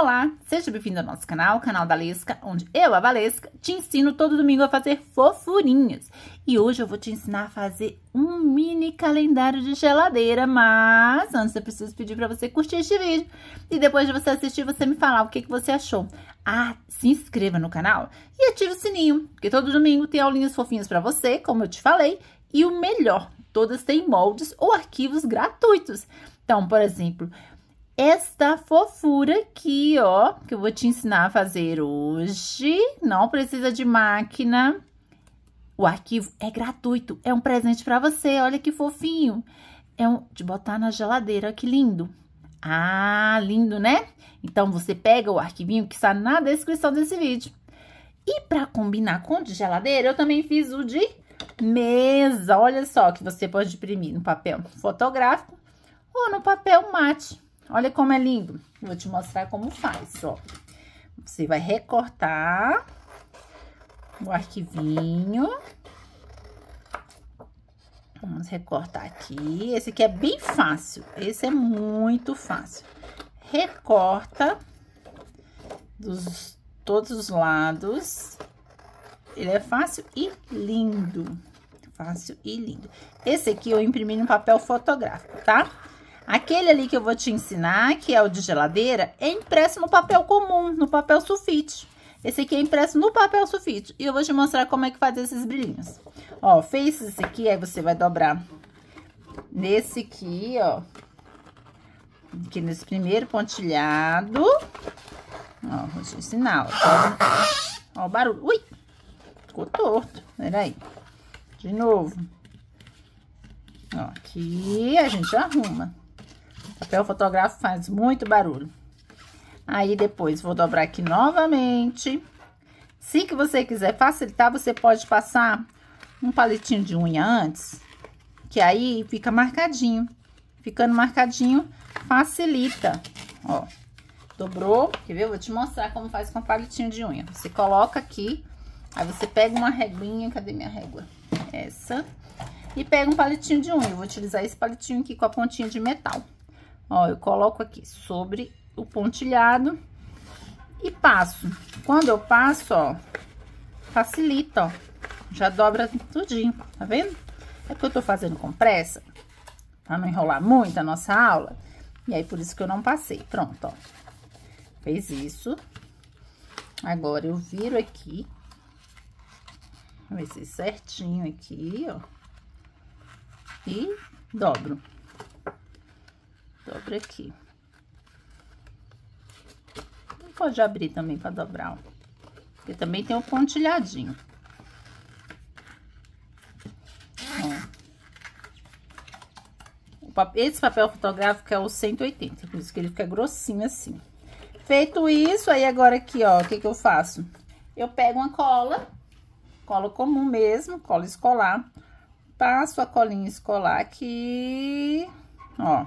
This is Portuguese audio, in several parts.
Olá, seja bem-vindo ao nosso canal, o canal da Lesca, onde eu, a Valesca, te ensino todo domingo a fazer fofurinhas. E hoje eu vou te ensinar a fazer um mini calendário de geladeira, mas antes eu preciso pedir para você curtir este vídeo e depois de você assistir, você me falar o que, que você achou. Ah, se inscreva no canal e ative o sininho, porque todo domingo tem aulinhas fofinhas para você, como eu te falei, e o melhor, todas têm moldes ou arquivos gratuitos. Então, por exemplo, esta fofura aqui, ó, que eu vou te ensinar a fazer hoje. Não precisa de máquina. O arquivo é gratuito, é um presente para você, olha que fofinho. É um, de botar na geladeira, que lindo. Ah, lindo, né? Então, você pega o arquivinho que está na descrição desse vídeo. E para combinar com o de geladeira, eu também fiz o de mesa. Olha só que você pode imprimir no papel fotográfico ou no papel mate. Olha como é lindo. Vou te mostrar como faz, ó. Você vai recortar o arquivinho. Vamos recortar aqui. Esse aqui é bem fácil. Esse é muito fácil. Recorta dos todos os lados. Ele é fácil e lindo. Fácil e lindo. Esse aqui eu imprimi no papel fotográfico, tá? Aquele ali que eu vou te ensinar, que é o de geladeira, é impresso no papel comum, no papel sulfite. Esse aqui é impresso no papel sulfite. E eu vou te mostrar como é que faz esses brilhinhos. Ó, fez esse aqui, aí você vai dobrar nesse aqui, ó. Aqui nesse primeiro pontilhado. Ó, vou te ensinar, ó. Ó o barulho. Ui! Ficou torto. Peraí. De novo. Ó, aqui a gente arruma. Papel fotográfico faz muito barulho. Aí, depois, vou dobrar aqui novamente. Se que você quiser facilitar, você pode passar um palitinho de unha antes, que aí fica marcadinho. Ficando marcadinho, facilita. Ó, dobrou, quer ver? Eu vou te mostrar como faz com palitinho de unha. Você coloca aqui, aí você pega uma reguinha, cadê minha régua? Essa. E pega um palitinho de unha. Eu vou utilizar esse palitinho aqui com a pontinha de metal. Ó, eu coloco aqui sobre o pontilhado e passo. Quando eu passo, ó, facilita, ó. Já dobra tudinho, tá vendo? É que eu tô fazendo com pressa, pra não enrolar muito a nossa aula. E aí, por isso que eu não passei. Pronto, ó. Fez isso. Agora, eu viro aqui. Vai ser é certinho aqui, ó. E dobro. Dobre aqui. pode abrir também para dobrar, ó. Porque também tem um pontilhadinho. Esse papel fotográfico é o 180, por isso que ele fica grossinho assim. Feito isso, aí agora aqui, ó, o que que eu faço? Eu pego uma cola, cola comum mesmo, cola escolar, passo a colinha escolar aqui, ó,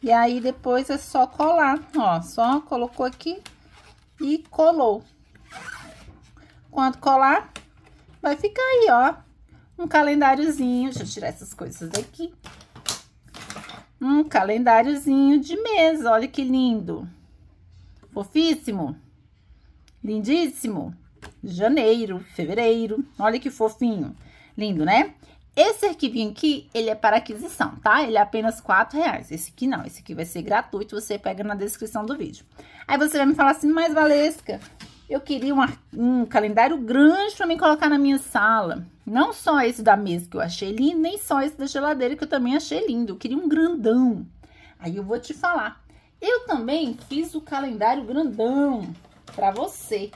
e aí, depois é só colar, ó, só colocou aqui e colou. Quando colar, vai ficar aí, ó, um calendáriozinho. Deixa eu tirar essas coisas daqui. Um calendáriozinho de mesa, olha que lindo. Fofíssimo. Lindíssimo. Janeiro, fevereiro, olha que fofinho. Lindo, né? Esse arquivinho aqui, ele é para aquisição, tá? Ele é apenas R$ reais. Esse aqui não, esse aqui vai ser gratuito, você pega na descrição do vídeo. Aí você vai me falar assim, mas Valesca, eu queria um, um calendário grande para me colocar na minha sala. Não só esse da mesa que eu achei lindo, nem só esse da geladeira que eu também achei lindo. Eu queria um grandão. Aí eu vou te falar. Eu também fiz o calendário grandão para você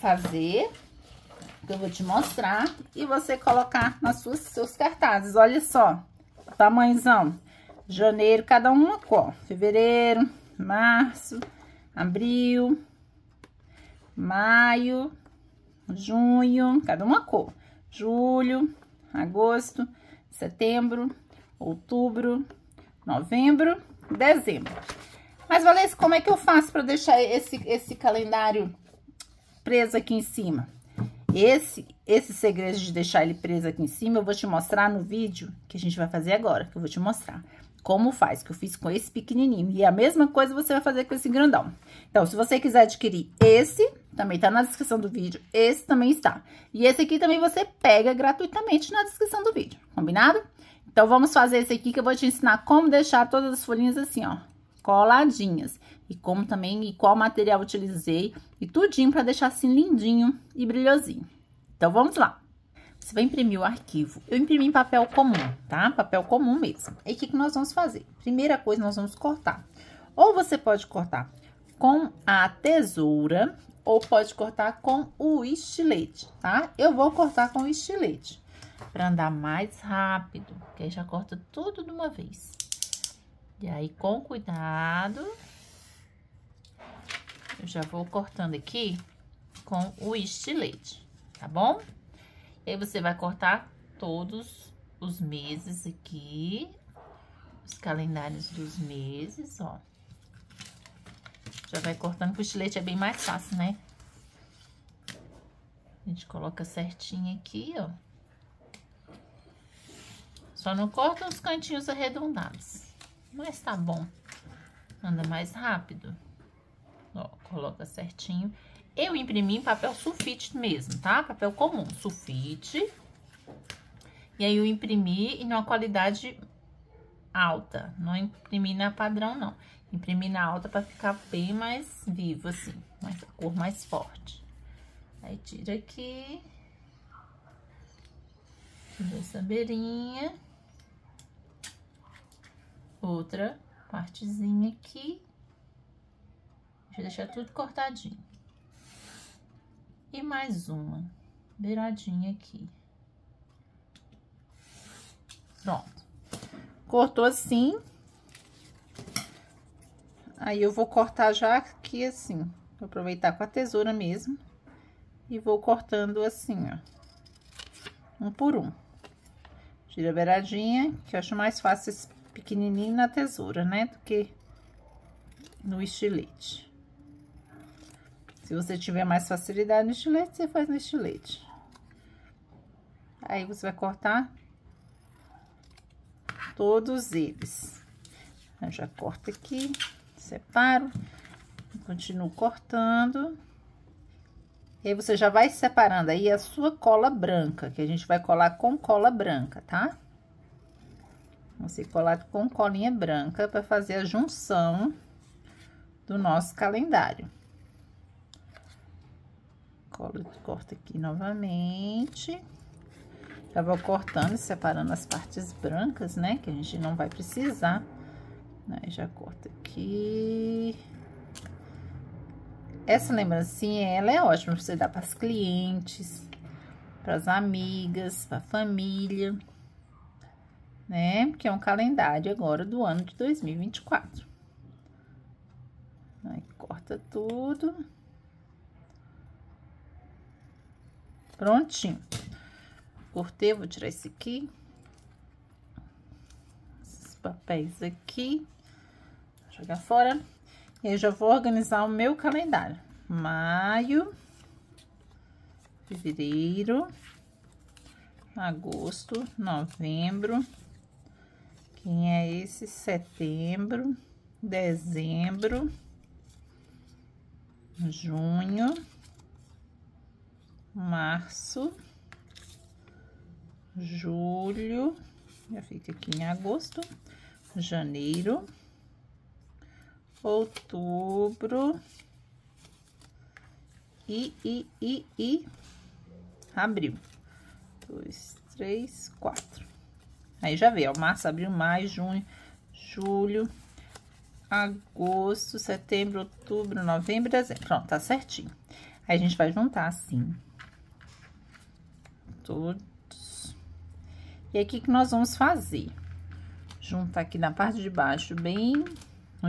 fazer que eu vou te mostrar e você colocar nas suas seus cartazes. Olha só, tamanhozão. Janeiro, cada uma cor. Fevereiro, março, abril, maio, junho, cada uma cor. Julho, agosto, setembro, outubro, novembro, dezembro. Mas, Valência, como é que eu faço para deixar esse, esse calendário preso aqui em cima? Esse, esse segredo de deixar ele preso aqui em cima, eu vou te mostrar no vídeo que a gente vai fazer agora, que eu vou te mostrar como faz, que eu fiz com esse pequenininho. E a mesma coisa você vai fazer com esse grandão. Então, se você quiser adquirir esse, também tá na descrição do vídeo, esse também está. E esse aqui também você pega gratuitamente na descrição do vídeo, combinado? Então, vamos fazer esse aqui que eu vou te ensinar como deixar todas as folhinhas assim, ó, coladinhas e como também e qual material utilizei e tudinho para deixar assim lindinho e brilhosinho. Então vamos lá. Você vai imprimir o arquivo. Eu imprimi em papel comum, tá? Papel comum mesmo. E o que, que nós vamos fazer? Primeira coisa, nós vamos cortar. Ou você pode cortar com a tesoura ou pode cortar com o estilete, tá? Eu vou cortar com o estilete para andar mais rápido, que aí já corta tudo de uma vez. E aí, com cuidado, eu já vou cortando aqui com o estilete, tá bom? E aí, você vai cortar todos os meses aqui, os calendários dos meses, ó. Já vai cortando, porque o estilete é bem mais fácil, né? A gente coloca certinho aqui, ó. Só não corta os cantinhos arredondados. Mas tá bom. Anda mais rápido. Ó, coloca certinho. Eu imprimi em papel sulfite mesmo, tá? Papel comum, sulfite. E aí, eu imprimi em uma qualidade alta. Não imprimi na padrão, não. Imprimi na alta pra ficar bem mais vivo, assim. Mais, a cor mais forte. Aí, tira aqui. Tira essa beirinha. Outra partezinha aqui deixar tudo cortadinho. E mais uma beiradinha aqui. Pronto. Cortou assim. Aí, eu vou cortar já aqui assim. Vou aproveitar com a tesoura mesmo. E vou cortando assim, ó. Um por um. Tira a beiradinha, que eu acho mais fácil esse pequenininho na tesoura, né? Do que no estilete. Se você tiver mais facilidade no estilete, você faz no estilete. Aí, você vai cortar todos eles. Eu já corto aqui, separo, continuo cortando. E aí, você já vai separando aí a sua cola branca, que a gente vai colar com cola branca, tá? Você colar com colinha branca para fazer a junção do nosso calendário corta aqui novamente. Já vou cortando, separando as partes brancas, né? Que a gente não vai precisar. Aí, já corta aqui. Essa lembrancinha, ela é ótima pra você dar pras clientes, pras amigas, pra família, né? Porque é um calendário agora do ano de 2024. Aí, corta tudo. Prontinho. Cortei, vou tirar esse aqui. Esses papéis aqui. Jogar fora. E aí, já vou organizar o meu calendário. Maio, fevereiro, agosto, novembro. Quem é esse? Setembro, dezembro, junho março, julho, já fica aqui em agosto, janeiro, outubro e, e, e, e abril. Dois, três, quatro. Aí já veio, ó, março, abril, maio, junho, julho, agosto, setembro, outubro, novembro, dezembro. Pronto, tá certinho. Aí, a gente vai juntar assim todos. E aqui que nós vamos fazer? Juntar aqui na parte de baixo, bem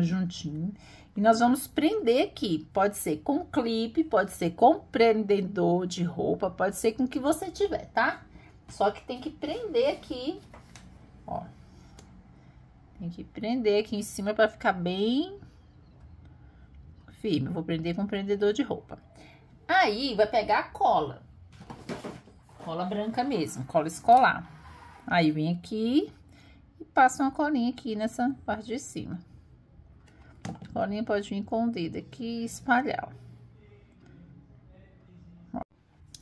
juntinho. E nós vamos prender aqui, pode ser com clipe, pode ser com prendedor de roupa, pode ser com o que você tiver, tá? Só que tem que prender aqui, ó. Tem que prender aqui em cima para ficar bem firme. Eu vou prender com prendedor de roupa. Aí, vai pegar a cola cola branca mesmo, cola escolar. Aí, vem aqui e passo uma colinha aqui nessa parte de cima. A colinha pode vir com o dedo aqui e espalhar, ó.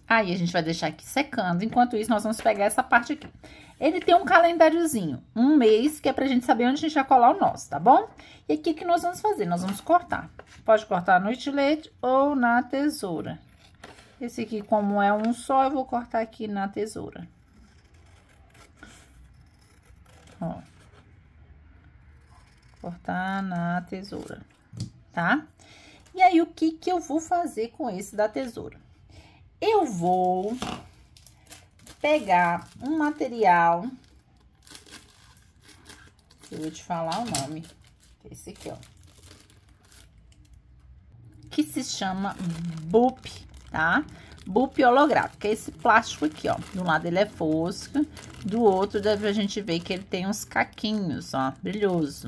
Aí, a gente vai deixar aqui secando. Enquanto isso, nós vamos pegar essa parte aqui. Ele tem um calendáriozinho, um mês, que é pra gente saber onde a gente vai colar o nosso, tá bom? E aqui que nós vamos fazer? Nós vamos cortar. Pode cortar no estilete ou na tesoura. Esse aqui, como é um só, eu vou cortar aqui na tesoura. Ó. Cortar na tesoura, tá? E aí, o que que eu vou fazer com esse da tesoura? Eu vou pegar um material... Eu vou te falar o nome. Esse aqui, ó. Que se chama Boop tá? é esse plástico aqui, ó. De um lado ele é fosco, do outro deve a gente ver que ele tem uns caquinhos, ó, brilhoso.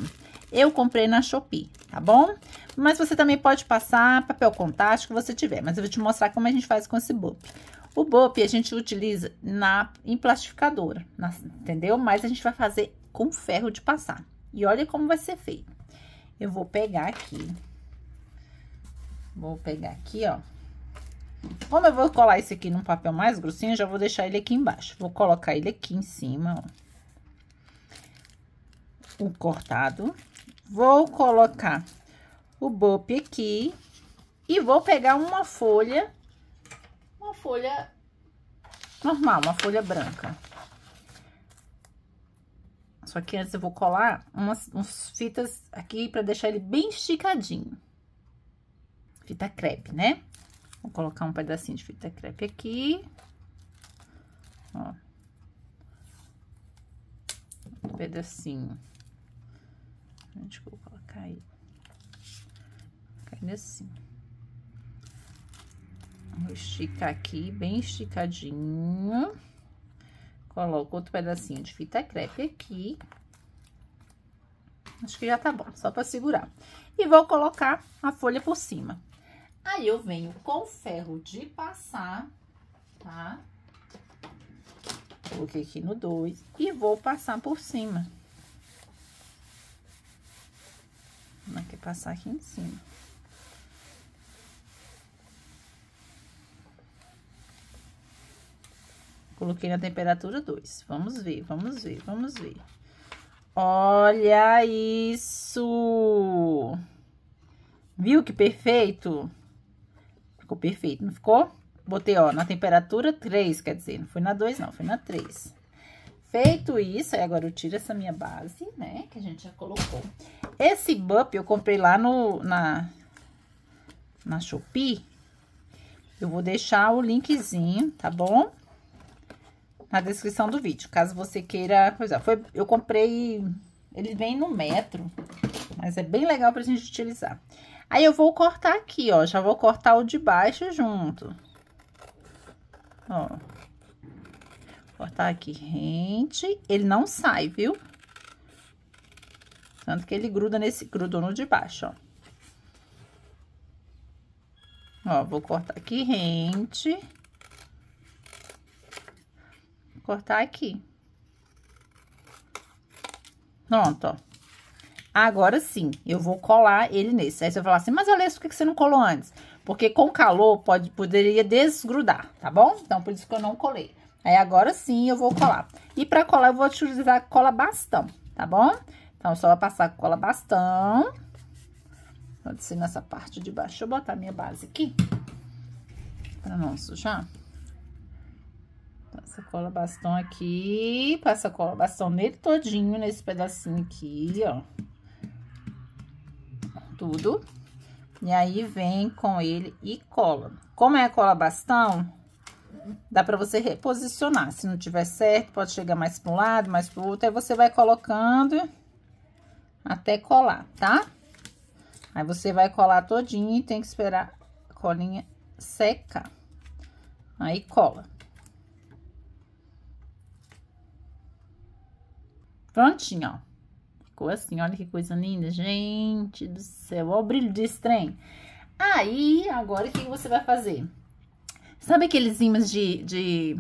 Eu comprei na Shopee, tá bom? Mas você também pode passar papel contágio que você tiver, mas eu vou te mostrar como a gente faz com esse bup. O bup a gente utiliza na em plastificadora, na, entendeu? Mas a gente vai fazer com ferro de passar. E olha como vai ser feito. Eu vou pegar aqui, vou pegar aqui, ó, como eu vou colar esse aqui num papel mais grossinho, já vou deixar ele aqui embaixo. Vou colocar ele aqui em cima, ó. O cortado. Vou colocar o bop aqui. E vou pegar uma folha, uma folha normal, uma folha branca. Só que antes eu vou colar umas, umas fitas aqui pra deixar ele bem esticadinho. Fita crepe, né? Vou colocar um pedacinho de fita crepe aqui. Ó. Um pedacinho. Onde que eu vou colocar aí? Cai nesse Vou esticar aqui, bem esticadinho. Coloco outro pedacinho de fita crepe aqui. Acho que já tá bom, só pra segurar. E vou colocar a folha por cima. Aí eu venho com ferro de passar, tá? Coloquei aqui no 2 e vou passar por cima. Não é que é passar aqui em cima. Coloquei na temperatura 2. Vamos ver, vamos ver, vamos ver. Olha isso! Viu que perfeito? ficou perfeito, não ficou? Botei, ó, na temperatura 3, quer dizer, não foi na 2, não, foi na 3. Feito isso, aí agora eu tiro essa minha base, né, que a gente já colocou. Esse bump eu comprei lá no, na, na Shopee. Eu vou deixar o linkzinho, tá bom? Na descrição do vídeo, caso você queira... Pois é, foi, eu comprei... Ele vem no metro, mas é bem legal pra gente utilizar. Aí eu vou cortar aqui, ó, já vou cortar o de baixo junto. Ó. Cortar aqui rente, ele não sai, viu? Tanto que ele gruda nesse, grudou no de baixo, ó. Ó, vou cortar aqui rente. Cortar aqui. Pronto, ó. Agora sim, eu vou colar ele nesse. Aí você vai falar assim, mas Alessa, por que você não colou antes? Porque com calor pode, poderia desgrudar, tá bom? Então, por isso que eu não colei. Aí agora sim eu vou colar. E pra colar eu vou utilizar cola bastão, tá bom? Então, só vai passar cola bastão. Vou descer nessa parte de baixo. Deixa eu botar minha base aqui. Pra não sujar. Passa cola bastão aqui. Passa cola bastão nele todinho, nesse pedacinho aqui, ó tudo. E aí, vem com ele e cola. Como é a cola bastão, dá pra você reposicionar. Se não tiver certo, pode chegar mais pra um lado, mais pro outro. Aí, você vai colocando até colar, tá? Aí, você vai colar todinho e tem que esperar a colinha secar. Aí, cola. Prontinho, ó ficou assim, olha que coisa linda, gente do céu, olha o brilho desse trem. Aí, agora, o que você vai fazer? Sabe aqueles ímãs de, de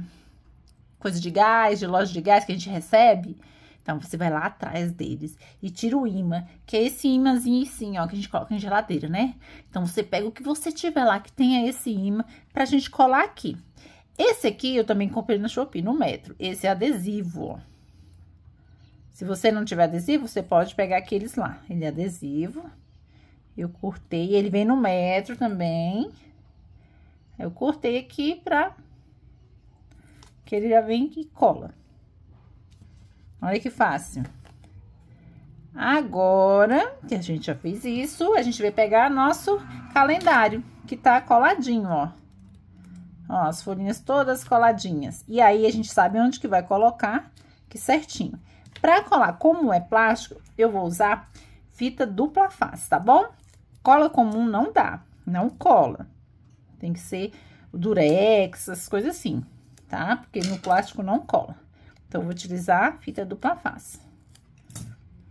coisa de gás, de loja de gás que a gente recebe? Então, você vai lá atrás deles e tira o imã, que é esse imãzinho assim, ó, que a gente coloca em geladeira, né? Então, você pega o que você tiver lá que tenha esse imã pra gente colar aqui. Esse aqui eu também comprei na Shopee, no metro. Esse é adesivo, ó. Se você não tiver adesivo, você pode pegar aqueles lá. Ele é adesivo. Eu cortei, ele vem no metro também. Eu cortei aqui pra... Que ele já vem e cola. Olha que fácil. Agora que a gente já fez isso, a gente vai pegar nosso calendário, que tá coladinho, ó. Ó, as folhinhas todas coladinhas. E aí, a gente sabe onde que vai colocar, que certinho. Para colar, como é plástico, eu vou usar fita dupla face, tá bom? Cola comum não dá, não cola. Tem que ser durex, essas coisas assim, tá? Porque no plástico não cola. Então, eu vou utilizar fita dupla face.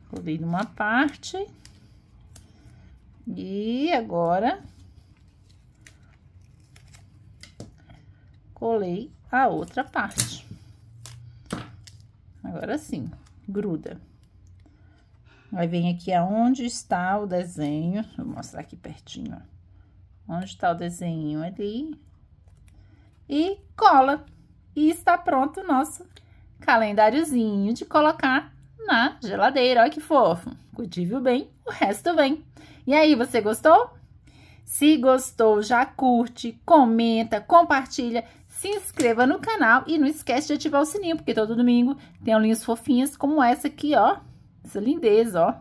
Colei numa parte. E agora, colei a outra parte. Agora sim gruda. Aí vem aqui aonde está o desenho, vou mostrar aqui pertinho, ó. Onde está o desenho ali. E cola. E está pronto o nosso calendáriozinho de colocar na geladeira. Olha que fofo. Cultive o bem, o resto vem. E aí, você gostou? Se gostou, já curte, comenta, compartilha se inscreva no canal e não esquece de ativar o sininho, porque todo domingo tem aulinhas fofinhas como essa aqui, ó. Essa lindeza, ó.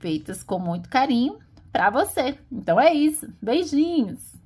Feitas com muito carinho pra você. Então é isso. Beijinhos!